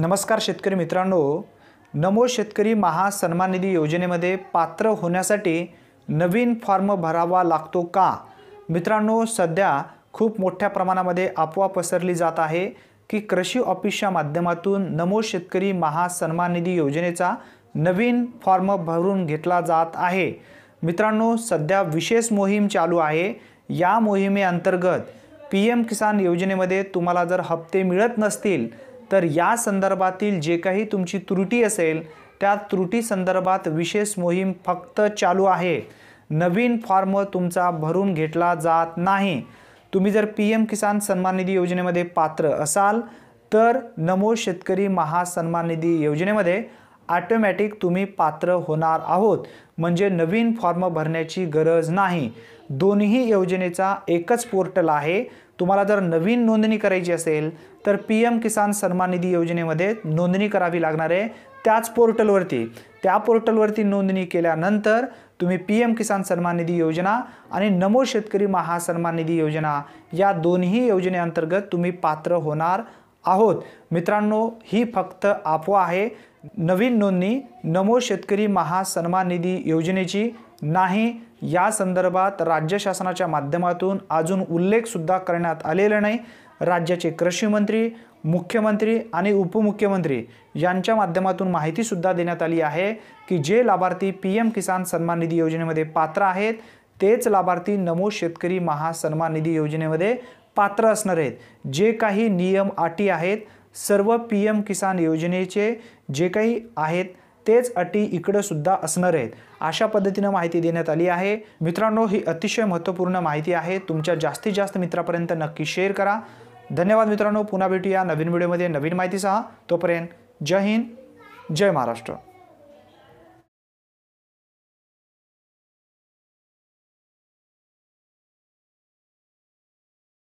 नमस्कार शेतकरी मित्रांनो नमो शेतकरी महासन्मान निधी योजनेमध्ये पात्र होण्यासाठी नवीन फॉर्म भरावा लागतो का मित्रांनो सध्या खूप मोठ्या प्रमाणामध्ये अफवा पसरली जात आहे की कृषी ऑफिसच्या माध्यमातून नमो शेतकरी महासन्मान निधी योजनेचा नवीन फॉर्म भरून घेतला जात आहे मित्रांनो सध्या विशेष मोहीम चालू आहे या मोहिमेअंतर्गत पी एम किसान योजनेमध्ये तुम्हाला जर हप्ते मिळत नसतील तर या संदर्भातील जे काही तुमची त्रुटी असेल त्या त्रुटी संदर्भात विशेष मोहीम फक्त चालू आहे नवीन फॉर्म तुमचा भरून घेतला जात नाही तुम्ही जर पी एम किसान सन्मान निधी योजनेमध्ये पात्र असाल तर नमो शेतकरी महासन्मान निधी योजनेमध्ये ॲटोमॅटिक तुम्ही पात्र होणार आहोत म्हणजे नवीन फॉर्म भरण्याची गरज नाही दोन्ही योजनेचा एकच पोर्टल आहे तुम्हाला जर नवीन नोंदणी करायची असेल तर पी एम किसान सन्मान निधी योजनेमध्ये नोंदणी करावी लागणार आहे त्याच पोर्टलवरती त्या पोर्टलवरती नोंदणी केल्यानंतर तुम्ही पी एम किसान सन्मान निधी योजना आणि नमो शेतकरी महासन्मान निधी योजना या दोन्ही योजनेअंतर्गत तुम्ही पात्र होणार आहोत मित्रांनो ही फक्त अफवा आहे नवीन नोंदणी नमो शेतकरी महासन्मान निधी योजनेची नाही या संदर्भात राज्य शासनाच्या माध्यमातून अजून उल्लेखसुद्धा करण्यात आलेला नाही राज्याचे कृषी मंत्री मुख्यमंत्री आणि उपमुख्यमंत्री यांच्या माध्यमातून माहितीसुद्धा देण्यात आली आहे की जे लाभार्थी पी एम किसान सन्मान निधी योजनेमध्ये पात्र आहेत तेच लाभार्थी नमो शेतकरी महासन्मान निधी योजनेमध्ये पात्र असणार आहेत जे काही नियम अटी आहेत सर्व पी एम किसान योजनेचे जे काही आहेत तेच अटी इकडंसुद्धा असणार आहेत अशा पद्धतीनं माहिती देण्यात आली आहे मित्रांनो ही अतिशय महत्त्वपूर्ण माहिती आहे तुमच्या जास्तीत जास्त मित्रापर्यंत नक्की शेअर करा धन्यवाद मित्रांनो पुन्हा भेटूया नवीन व्हिडिओमध्ये नवीन माहिती सहा तोपर्यंत जय हिंद जय महाराष्ट्र